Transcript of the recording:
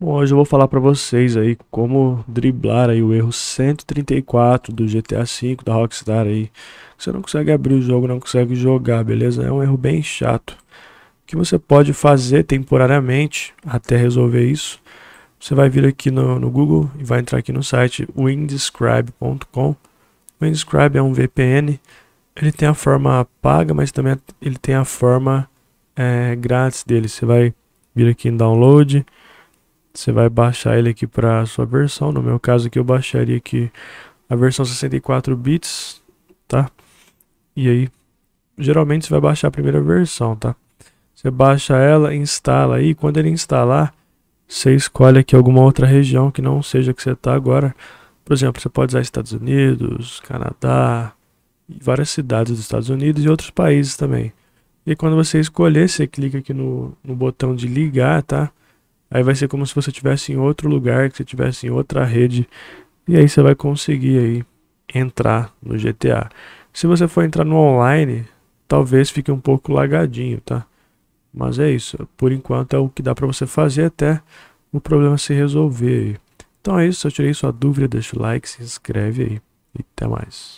Bom, hoje eu vou falar para vocês aí como driblar aí o erro 134 do GTA V da Rockstar aí. Você não consegue abrir o jogo, não consegue jogar, beleza? É um erro bem chato. O que você pode fazer temporariamente até resolver isso? Você vai vir aqui no, no Google e vai entrar aqui no site windscribe.com. Windscribe é um VPN. Ele tem a forma paga, mas também ele tem a forma é, grátis dele. Você vai vir aqui em download você vai baixar ele aqui para sua versão. No meu caso aqui eu baixaria aqui a versão 64 bits, tá? E aí, geralmente você vai baixar a primeira versão, tá? Você baixa ela, instala aí. Quando ele instalar, você escolhe aqui alguma outra região que não seja que você está agora. Por exemplo, você pode usar Estados Unidos, Canadá, várias cidades dos Estados Unidos e outros países também. E quando você escolher, você clica aqui no, no botão de ligar, tá? Aí vai ser como se você estivesse em outro lugar, que você estivesse em outra rede. E aí você vai conseguir aí entrar no GTA. Se você for entrar no online, talvez fique um pouco lagadinho, tá? Mas é isso. Por enquanto é o que dá para você fazer até o problema se resolver aí. Então é isso. Se eu tirei sua dúvida, deixa o like, se inscreve aí. E até mais.